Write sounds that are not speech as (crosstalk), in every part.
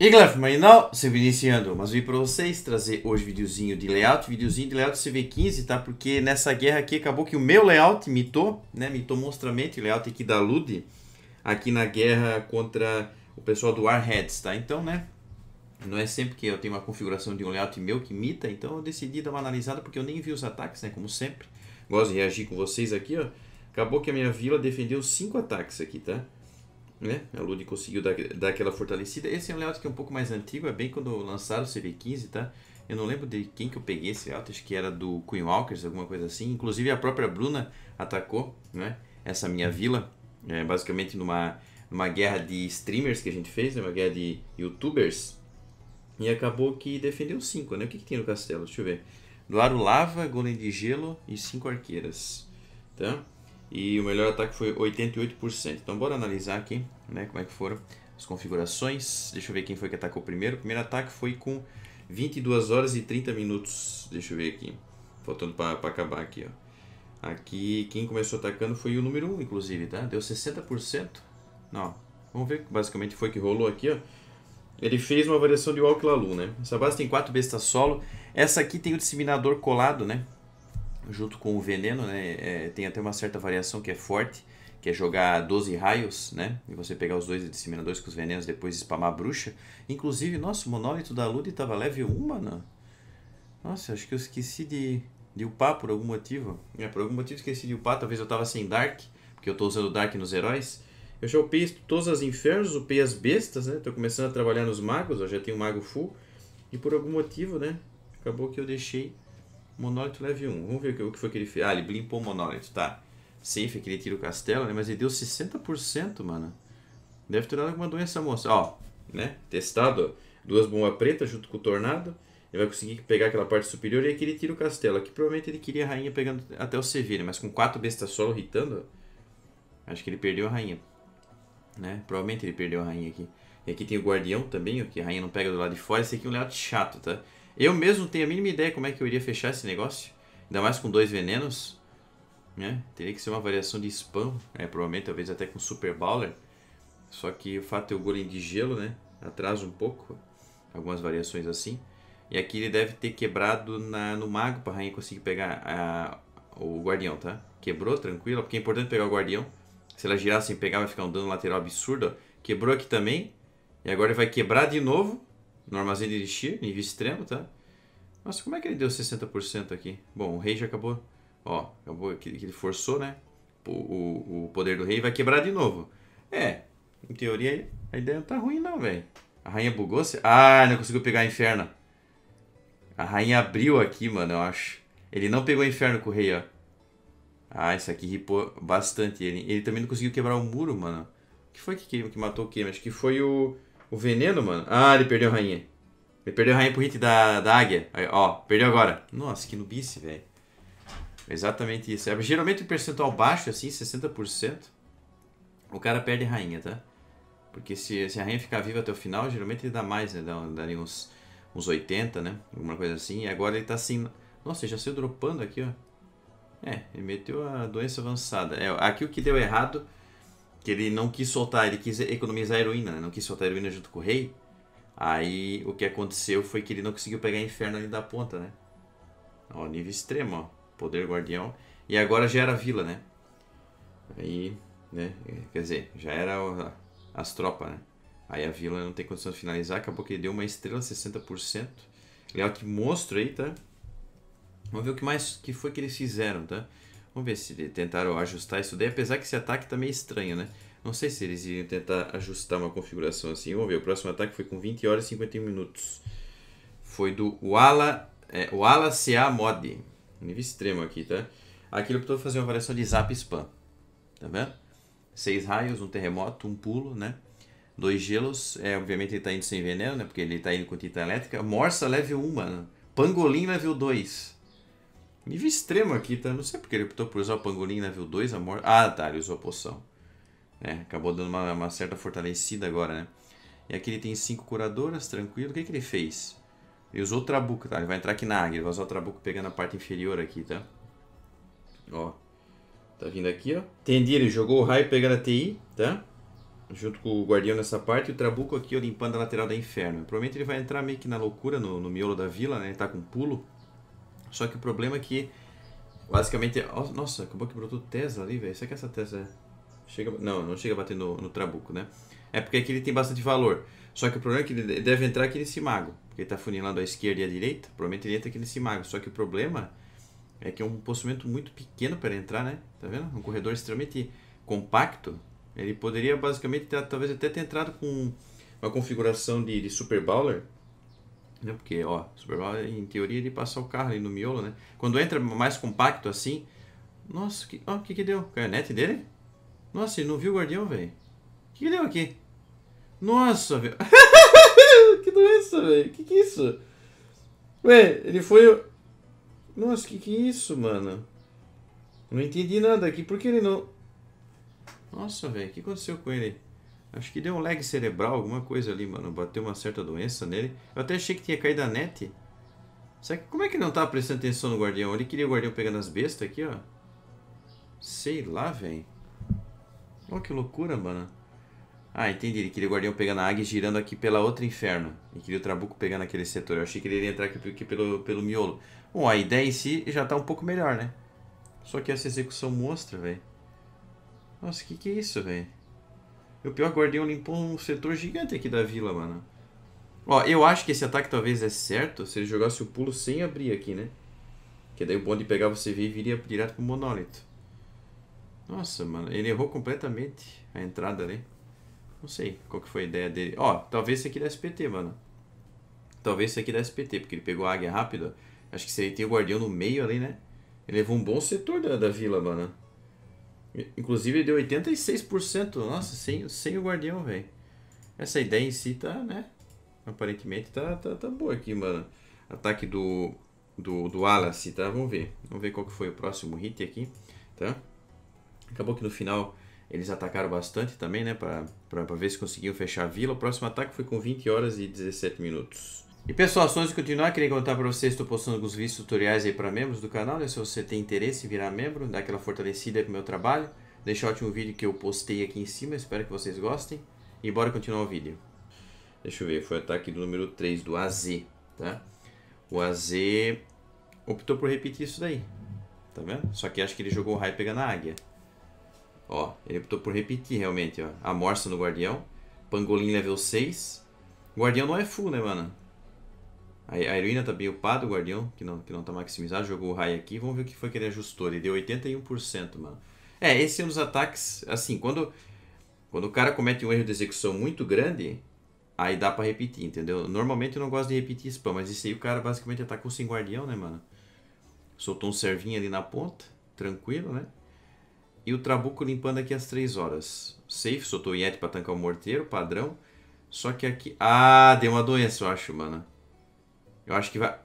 E galera, final, se iniciando, mas vim para vocês trazer hoje videozinho de layout, videozinho de layout CV15, tá? Porque nessa guerra aqui acabou que o meu layout mitou, né? Mitou monstramente o layout aqui da Lud, aqui na guerra contra o pessoal do Warheads, tá? Então, né? Não é sempre que eu tenho uma configuração de um layout meu que mita, então eu decidi dar uma analisada porque eu nem vi os ataques, né? Como sempre, gosto de reagir com vocês aqui, ó. Acabou que a minha vila defendeu 5 ataques aqui, tá? né? A Ludi conseguiu dar, dar aquela fortalecida. Esse é um layout que é um pouco mais antigo, é bem quando lançaram o CV15, tá? Eu não lembro de quem que eu peguei esse layout, acho que era do Queen Walkers, alguma coisa assim. Inclusive a própria Bruna atacou, né? Essa minha vila, né? basicamente numa, numa guerra de streamers que a gente fez, né? uma guerra de youtubers. E acabou que defendeu 5, né? O que, que tem no castelo? Deixa eu ver. Laro Lava, Golem de Gelo e 5 arqueiras, tá? e o melhor ataque foi 88%. Então bora analisar aqui, né, como é que foram as configurações. Deixa eu ver quem foi que atacou primeiro. O primeiro ataque foi com 22 horas e 30 minutos. Deixa eu ver aqui. Faltando para acabar aqui, ó. Aqui quem começou atacando foi o número 1, inclusive, tá? Deu 60%. Não, vamos ver basicamente foi que rolou aqui, ó. Ele fez uma variação de Walk Lalu, né? Essa base tem 4 bestas solo. Essa aqui tem o disseminador colado, né? junto com o veneno, né? É, tem até uma certa variação que é forte, que é jogar 12 raios, né? E você pegar os dois e disseminar dois com os venenos, depois spamar a bruxa. Inclusive, nossa, o monólito da Lud tava level 1, mano. Né? Nossa, acho que eu esqueci de, de upar por algum motivo. É, por algum motivo esqueci de upar, talvez eu tava sem Dark, porque eu tô usando Dark nos heróis. Eu já upei todas as infernos, upei as bestas, né? Tô começando a trabalhar nos magos, eu já tenho um mago full. E por algum motivo, né? Acabou que eu deixei Monólito leve 1. Vamos ver o que foi que ele fez. Ah, ele blimpou o monólito, tá. Safe, que ele tira o castelo, né? Mas ele deu 60%, mano. Deve ter dado alguma doença, moça. Ó, né? Testado, Duas bombas pretas junto com o tornado. Ele vai conseguir pegar aquela parte superior e aqui é ele tira o castelo. Aqui provavelmente ele queria a rainha pegando até o Sevilha, mas com quatro bestas solo irritando, acho que ele perdeu a rainha. Né? Provavelmente ele perdeu a rainha aqui. E aqui tem o guardião também, ó, que a rainha não pega do lado de fora. Esse aqui é um layout chato, tá? Eu mesmo tenho a mínima ideia como é que eu iria fechar esse negócio. Ainda mais com dois venenos. Né? Teria que ser uma variação de spam. Né? Provavelmente, talvez até com Super Bowler. Só que o fato é o golem de gelo, né? Atrasa um pouco. Algumas variações assim. E aqui ele deve ter quebrado na, no mago para a rainha conseguir pegar a, o guardião, tá? Quebrou, tranquilo. Porque é importante pegar o guardião. Se ela girar sem pegar, vai ficar um dano lateral absurdo. Quebrou aqui também. E agora ele vai quebrar de novo no armazém de Elixir, nível extremo, tá? Nossa, como é que ele deu 60% aqui? Bom, o rei já acabou, ó, acabou que, ele forçou, né? O, o, o, poder do rei vai quebrar de novo. É, em teoria a ideia não tá ruim não, velho. A rainha bugou? -se? Ah, não conseguiu pegar a inferno. A rainha abriu aqui, mano, eu acho. Ele não pegou inferno com o rei, ó. Ah, isso aqui ripou bastante ele. Ele também não conseguiu quebrar o muro, mano. O que foi que, que matou o quê Acho que foi o o veneno, mano. Ah, ele perdeu a rainha. Ele perdeu a rainha pro hit da, da águia. Aí, ó, perdeu agora. Nossa, que nubice, velho. Exatamente isso. É, geralmente o percentual baixo, assim, 60%, o cara perde a rainha, tá? Porque se, se a rainha ficar viva até o final, geralmente ele dá mais, né? Dá, daria uns, uns 80, né? Alguma coisa assim. E agora ele tá assim... Nossa, ele já saiu dropando aqui, ó. É, ele meteu a doença avançada. É, aqui o que deu errado que ele não quis soltar, ele quis economizar heroína, né? Não quis soltar heroína junto com o rei. Aí o que aconteceu foi que ele não conseguiu pegar inferno ali da ponta, né? Ó, nível extremo, ó. Poder guardião. E agora já era vila, né? Aí, né? Quer dizer, já era ó, as tropas, né? Aí a vila não tem condição de finalizar, acabou que ele deu uma estrela 60%. Legal é que monstro aí, tá? Vamos ver o que mais que foi que eles fizeram, tá? Vamos ver se tentaram ajustar isso daí, apesar que esse ataque tá meio estranho, né? Não sei se eles iriam tentar ajustar uma configuração assim. Vamos ver, o próximo ataque foi com 20 horas e 51 minutos. Foi do Wala, é, CA Mod. Nível extremo aqui, tá? Aqui ele optou fazer uma variação de Zap Spam. Tá vendo? Seis raios, um terremoto, um pulo, né? Dois gelos. É, obviamente ele tá indo sem veneno, né? Porque ele tá indo com tinta elétrica. Morsa level 1, mano. Pangolim level 2. Nível extremo aqui, tá? Não sei porque ele optou por usar o Pangolim level 2, amor. Ah, tá, ele usou a poção. É, acabou dando uma, uma certa fortalecida agora, né? E aqui ele tem 5 curadoras, tranquilo. O que, que ele fez? Ele usou o Trabuco, tá? Ele vai entrar aqui na águia. Ele vai usar o Trabuco pegando a parte inferior aqui, tá? Ó. Tá vindo aqui, ó. Entendi, ele jogou o raio pegando a TI, tá? Junto com o Guardião nessa parte. E o Trabuco aqui, ó, limpando a lateral da Inferno. Provavelmente ele vai entrar meio que na loucura, no, no miolo da vila, né? Ele tá com pulo. Só que o problema é que, basicamente, nossa, acabou que brotou Tesla ali, velho. Será que essa Tesla chega, não, não chega a bater no, no trabuco, né? É porque aqui ele tem bastante valor. Só que o problema é que ele deve entrar aqui nesse mago. Porque ele tá funilando à esquerda e à direita. Provavelmente ele entra aqui nesse mago. Só que o problema é que é um possuimento muito pequeno para entrar, né? Tá vendo? Um corredor extremamente compacto. Ele poderia basicamente talvez até ter entrado com uma configuração de, de Super Bowler. Né? Porque, ó, Super em teoria, ele passa o carro ali no miolo, né? Quando entra mais compacto assim. Nossa, que, ó, que que deu? Carnete dele? Nossa, ele não viu o guardião, velho. Que que deu aqui? Nossa, velho. (laughs) que doença, velho. Que que é isso? Ué, ele foi. Nossa, que que é isso, mano? Não entendi nada aqui. Por que ele não. Nossa, velho, o que aconteceu com ele? Acho que deu um lag cerebral, alguma coisa ali, mano. Bateu uma certa doença nele. Eu até achei que tinha caído a net. Será que, como é que não tava prestando atenção no guardião? Ele queria o guardião pegando as bestas aqui, ó. Sei lá, velho. Olha que loucura, mano. Ah, entendi. Ele queria o guardião pegando a águia e girando aqui pela outra inferno. E queria o trabuco pegando aquele setor. Eu achei que ele iria entrar aqui, aqui pelo, pelo miolo. Bom, a ideia em si já tá um pouco melhor, né? Só que essa execução mostra, velho. Nossa, o que que é isso, velho? o pior, é Guardião limpou um setor gigante aqui da vila, mano. Ó, eu acho que esse ataque talvez é certo se ele jogasse o pulo sem abrir aqui, né? Que daí o bonde pegava você e viria direto pro monólito. Nossa, mano, ele errou completamente a entrada ali. Não sei qual que foi a ideia dele. Ó, talvez esse aqui desse PT, mano. Talvez esse aqui desse PT, porque ele pegou a águia rápida. Acho que se ele tem o guardião no meio ali, né? Ele levou um bom setor da, da vila, mano. Inclusive deu 86%. Nossa, sem, sem o guardião, velho. Essa ideia em si tá, né? Aparentemente tá, tá, tá boa aqui, mano. Ataque do, do, do Wallace, tá? Vamos ver. Vamos ver qual que foi o próximo hit aqui, tá? Acabou que no final eles atacaram bastante também, né? Pra, pra, pra ver se conseguiam fechar a vila. O próximo ataque foi com 20 horas e 17 minutos. E pessoal, antes de continuar, queria contar para vocês, estou postando alguns vídeos tutoriais aí para membros do canal, né? Se você tem interesse em virar membro, dar aquela fortalecida para o meu trabalho. Deixa o último vídeo que eu postei aqui em cima, espero que vocês gostem. E bora continuar o vídeo. Deixa eu ver, foi o ataque do número 3, do AZ, tá? O AZ optou por repetir isso daí, tá vendo? Só que acho que ele jogou o raio pegando a águia. Ó, ele optou por repetir realmente, ó. Amorça no guardião, pangolim level 6. O guardião não é full, né, mano? A heroína tá bem upada, o Guardião, que não, que não tá maximizado, jogou o raio aqui. Vamos ver o que foi que ele ajustou. Ele deu 81%, mano. É, esse é um dos ataques, assim, quando, quando o cara comete um erro de execução muito grande, aí dá pra repetir, entendeu? Normalmente eu não gosto de repetir spam, mas esse aí o cara basicamente atacou sem guardião, né, mano? Soltou um servinho ali na ponta, tranquilo, né? E o Trabuco limpando aqui às 3 horas. Safe, soltou o Yeti pra tancar o morteiro, padrão. Só que aqui... Ah, deu uma doença, eu acho, mano. Eu acho que vai.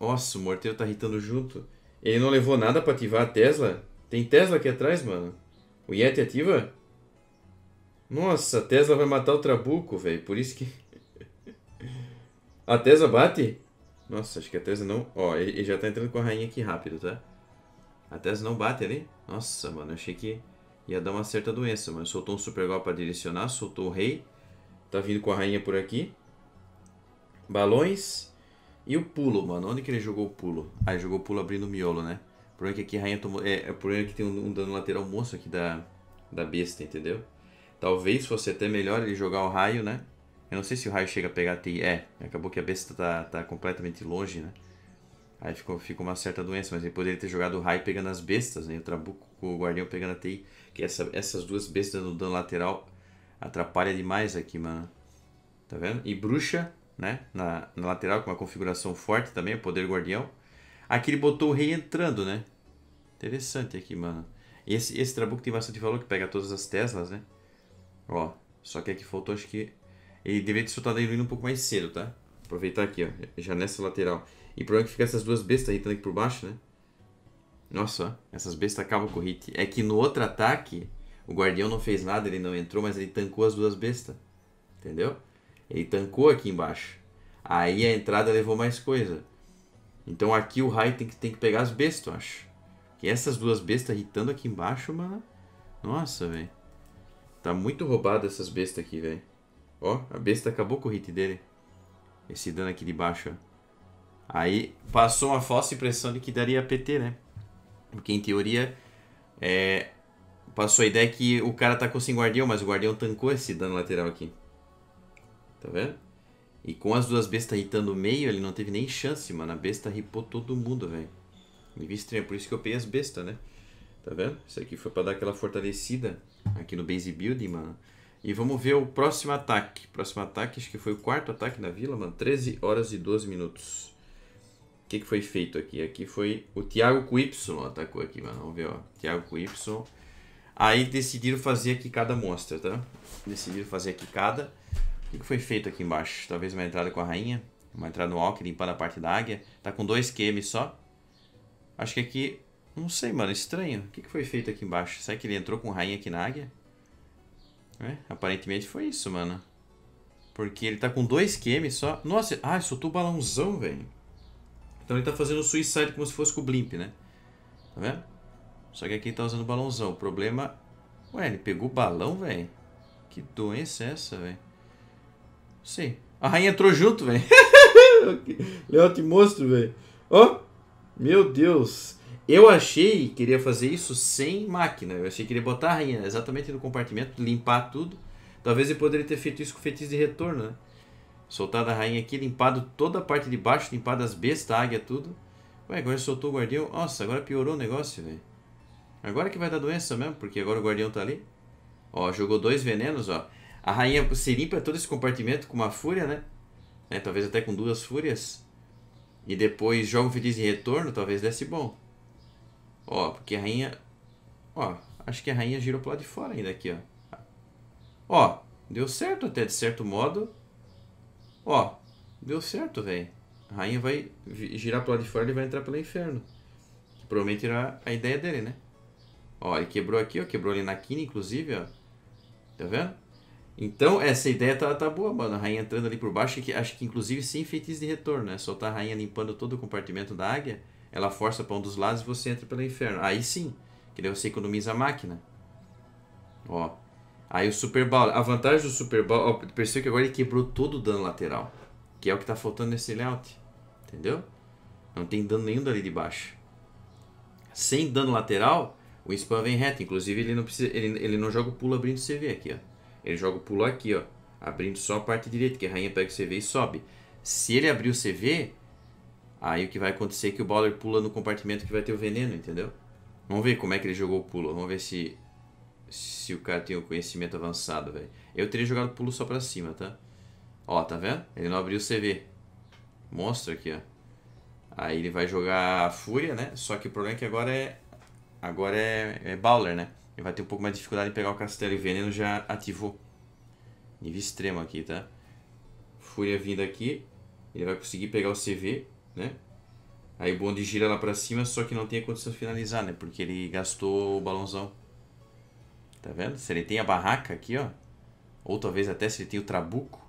Nossa, o Morteiro tá irritando junto. Ele não levou nada pra ativar a Tesla? Tem Tesla aqui atrás, mano. O Yeti ativa? Nossa, a Tesla vai matar o Trabuco, velho. Por isso que. (laughs) a Tesla bate? Nossa, acho que a Tesla não. Ó, ele já tá entrando com a rainha aqui rápido, tá? A Tesla não bate ali? Nossa, mano, achei que ia dar uma certa doença, mas soltou um super golpe pra direcionar, soltou o rei. Tá vindo com a rainha por aqui. Balões. E o pulo, mano. Onde que ele jogou o pulo? Ah, ele jogou o pulo abrindo o miolo, né? O problema é que aqui rainha tomou... É, é, o problema é que tem um, um dano lateral moço aqui da, da besta, entendeu? Talvez fosse até melhor ele jogar o raio, né? Eu não sei se o raio chega a pegar TI. É, acabou que a besta tá, tá completamente longe, né? Aí ficou, ficou uma certa doença, mas ele poderia ter jogado o raio pegando as bestas, né? O Trabuco com o Guardião pegando a TI. Que essa, essas duas bestas no dano lateral atrapalha demais aqui, mano. Tá vendo? E bruxa né? Na, na lateral, com uma configuração forte também, o poder guardião. Aqui ele botou o rei entrando, né? Interessante aqui, mano. Esse, esse Trabuco tem bastante valor, que pega todas as Teslas, né? Ó, só que aqui faltou, acho que... Ele deveria ter soltado ele heroína um pouco mais cedo, tá? Aproveitar aqui, ó, já nessa lateral. E o problema é que fica essas duas bestas irritando aqui por baixo, né? Nossa, essas bestas acabam com o hit. É que no outro ataque, o guardião não fez nada, ele não entrou, mas ele tancou as duas bestas. Entendeu? Ele tancou aqui embaixo. Aí a entrada levou mais coisa. Então aqui o raio tem que, tem que pegar as bestas, eu acho. E essas duas bestas irritando aqui embaixo, mano. Nossa, velho. Tá muito roubado essas bestas aqui, velho. Ó, a besta acabou com o hit dele. Esse dano aqui de baixo, ó. Aí passou uma falsa impressão de que daria PT, né? Porque em teoria é, passou a ideia que o cara tá com sem guardião, mas o guardião tancou esse dano lateral aqui. Tá vendo? E com as duas bestas hitando o meio, ele não teve nem chance, mano. A besta ripou todo mundo, velho. Me vi estranho, por isso que eu peguei as bestas, né? Tá vendo? Isso aqui foi pra dar aquela fortalecida aqui no base building, mano. E vamos ver o próximo ataque. Próximo ataque, acho que foi o quarto ataque na vila, mano. 13 horas e 12 minutos. O que, que foi feito aqui? Aqui foi o Thiago com Y atacou aqui, mano. Vamos ver, ó. Thiago com Y. Aí decidiram fazer aqui cada monstro, tá? Decidiram fazer aqui cada. O que foi feito aqui embaixo? Talvez uma entrada com a rainha. Uma entrada no walk, limpando a parte da águia. Tá com dois QM só. Acho que aqui... Não sei, mano. Estranho. O que foi feito aqui embaixo? Será que ele entrou com rainha aqui na águia? É, aparentemente foi isso, mano. Porque ele tá com dois QM só. Nossa, ah, soltou o balãozão, velho. Então ele tá fazendo o suicide como se fosse com o blimp, né? Tá vendo? Só que aqui ele tá usando o balãozão. O problema... Ué, ele pegou o balão, velho? Que doença é essa, velho? Sei. A rainha entrou junto, velho. (laughs) Leão te monstro, velho. Ó. Oh, meu Deus. Eu achei que iria fazer isso sem máquina. Eu achei que iria botar a rainha exatamente no compartimento, limpar tudo. Talvez ele poderia ter feito isso com o feitiço de retorno, né? Soltado a rainha aqui, limpado toda a parte de baixo, limpado as bestas, a águia, tudo. Ué, agora soltou o guardião. Nossa, agora piorou o negócio, velho. Agora que vai dar doença mesmo, porque agora o guardião tá ali. Ó, jogou dois venenos, ó. A rainha se limpa todo esse compartimento com uma fúria, né? É, talvez até com duas fúrias. E depois joga um feliz em retorno, talvez desse bom. Ó, porque a rainha... Ó, acho que a rainha girou pro lado de fora ainda aqui, ó. Ó, deu certo até, de certo modo. Ó, deu certo, velho. A rainha vai girar pro lado de fora e vai entrar pelo inferno. Que provavelmente era a ideia dele, né? Ó, ele quebrou aqui, ó. Quebrou ali na quina, inclusive, ó. Tá vendo? Então, essa ideia tá, tá boa, mano. A rainha entrando ali por baixo, que, acho que inclusive sem feitiço de retorno, né? tá a rainha limpando todo o compartimento da águia, ela força pra um dos lados e você entra pelo inferno. Aí sim, que daí você economiza a máquina. Ó. Aí o Super Ball. A vantagem do Super Ball. Ó, percebeu que agora ele quebrou todo o dano lateral. Que é o que tá faltando nesse layout. Entendeu? Não tem dano nenhum dali de baixo. Sem dano lateral, o spam vem reto. Inclusive, ele não, precisa, ele, ele não joga o pulo abrindo CV aqui, ó. Ele joga o pulo aqui, ó. Abrindo só a parte direita, que a rainha pega o CV e sobe. Se ele abrir o CV, aí o que vai acontecer é que o Bowler pula no compartimento que vai ter o veneno, entendeu? Vamos ver como é que ele jogou o pulo. Vamos ver se se o cara tem o um conhecimento avançado, velho. Eu teria jogado o pulo só pra cima, tá? Ó, tá vendo? Ele não abriu o CV. Mostra aqui, ó. Aí ele vai jogar a Fúria, né? Só que o problema é que agora é... Agora é, é Bowler, né? Ele vai ter um pouco mais de dificuldade em pegar o castelo e veneno já ativou. Nível extremo aqui, tá? Fúria é vindo aqui. Ele vai conseguir pegar o CV, né? Aí o bonde gira lá pra cima, só que não tem a condição de finalizar, né? Porque ele gastou o balãozão. Tá vendo? Se ele tem a barraca aqui, ó. Ou talvez até se ele tem o trabuco.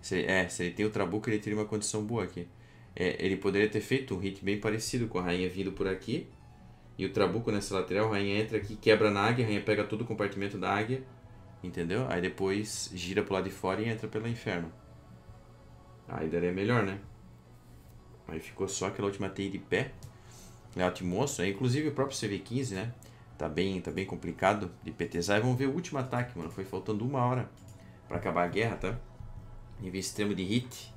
Se, é, se ele tem o trabuco, ele teria uma condição boa aqui. É, ele poderia ter feito um hit bem parecido com a rainha vindo por aqui e o Trabuco nessa né, lateral, Rainha entra aqui, quebra na águia, Rainha pega todo o compartimento da águia, entendeu? Aí depois gira pro lado de fora e entra pelo inferno. Aí daria é melhor, né? Aí ficou só aquela última TI de pé, layout né, moço, aí, inclusive o próprio CV15, né? Tá bem, tá bem complicado de ptz E vamos ver o último ataque, mano. Foi faltando uma hora para acabar a guerra, tá? Nível extremo de hit.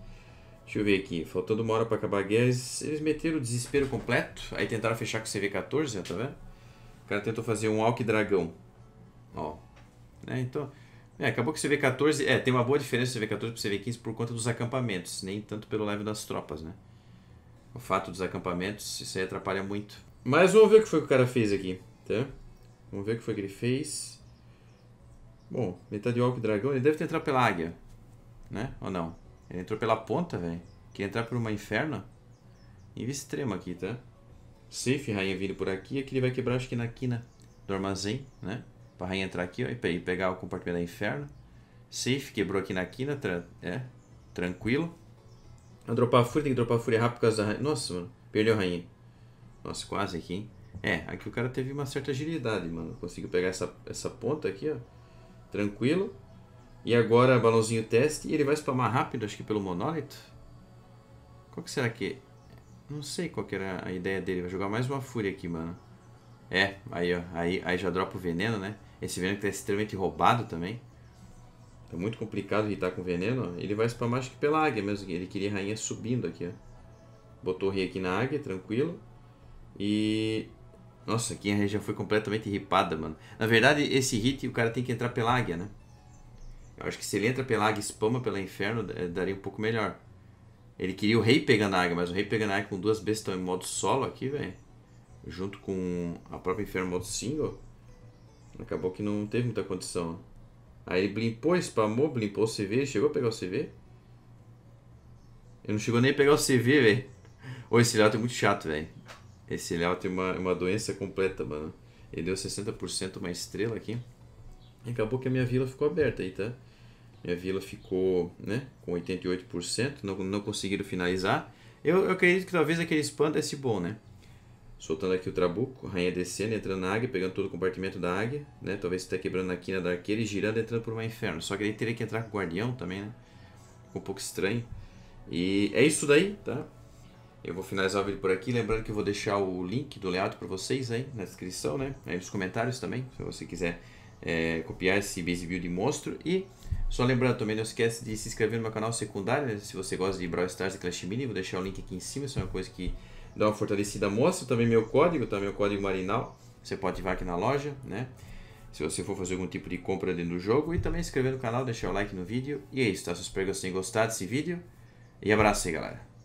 Deixa eu ver aqui, faltando uma hora para acabar a guerra, eles, meteram o desespero completo, aí tentaram fechar com o CV-14, tá vendo? O cara tentou fazer um Alck Dragão. Ó. É, então, é, acabou que o CV-14, é, tem uma boa diferença o CV-14 pro CV-15 por conta dos acampamentos, nem tanto pelo leve das tropas, né? O fato dos acampamentos, isso aí atrapalha muito. Mas vamos ver o que foi que o cara fez aqui, tá? Vamos ver o que foi que ele fez. Bom, metade de Alck Dragão, ele deve ter entrado pela águia, né? Ou não? Ele entrou pela ponta, velho. Quer entrar por uma inferno? Em extrema aqui, tá? Safe, rainha vindo por aqui. Aqui ele vai quebrar, acho que na quina do armazém, né? Pra rainha entrar aqui ó, e pegar o compartimento da inferno. Safe, quebrou aqui na quina, tra é, tranquilo. A dropar a fúria, tem que dropar a fúria rápido por causa da rainha. Nossa, mano, perdeu a rainha. Nossa, quase aqui, hein? É, aqui o cara teve uma certa agilidade, mano. Conseguiu pegar essa, essa ponta aqui, ó. Tranquilo. E agora balãozinho teste. E ele vai spamar rápido, acho que pelo monólito. Qual que será que... É? Não sei qual que era a ideia dele. Vai jogar mais uma fúria aqui, mano. É, aí ó. Aí, aí já dropa o veneno, né? Esse veneno que tá extremamente roubado também. Tá muito complicado de estar com veneno. Ó. Ele vai spamar acho que pela águia mesmo. Ele queria rainha subindo aqui, ó. Botou o rei aqui na águia, tranquilo. E... Nossa, aqui a região já foi completamente ripada, mano. Na verdade, esse hit o cara tem que entrar pela águia, né? Eu acho que se ele entra pela água e spama pela inferno, é, daria um pouco melhor. Ele queria o rei pegando a água, mas o rei pegando a água com duas bestas em modo solo aqui, velho. Junto com a própria inferno modo single. Acabou que não teve muita condição. Aí ele blimpou, spamou, blimpou o CV, chegou a pegar o CV. Ele não chegou nem a pegar o CV, velho. esse layout é muito chato, velho. Esse layout tem uma, uma doença completa, mano. Ele deu 60% uma estrela aqui. E acabou que a minha vila ficou aberta aí, tá? Minha a Vila ficou né, com 88%, não, não conseguiram finalizar. Eu, eu acredito que talvez aquele spam desse é bom, né? Soltando aqui o Trabuco, Rainha descendo, entrando na águia, pegando todo o compartimento da águia, né? Talvez até tá quebrando a quina da arqueira e girando, entrando por um inferno. Só que ele teria que entrar com o guardião também, né? um pouco estranho. E é isso daí, tá? Eu vou finalizar o vídeo por aqui, lembrando que eu vou deixar o link do layout para vocês aí na descrição, né? Aí nos comentários também, se você quiser é, copiar esse base build monstro. E só lembrando também, não esquece de se inscrever no meu canal secundário, né? se você gosta de Brawl Stars e Clash Mini, vou deixar o link aqui em cima, isso é uma coisa que dá uma fortalecida. Mostra também meu código, tá? meu código marinal, você pode ativar aqui na loja, né? Se você for fazer algum tipo de compra dentro do jogo e também se inscrever no canal, deixar o like no vídeo. E é isso, tá? Se vocês gostarem gostado desse vídeo. E abraço aí, galera.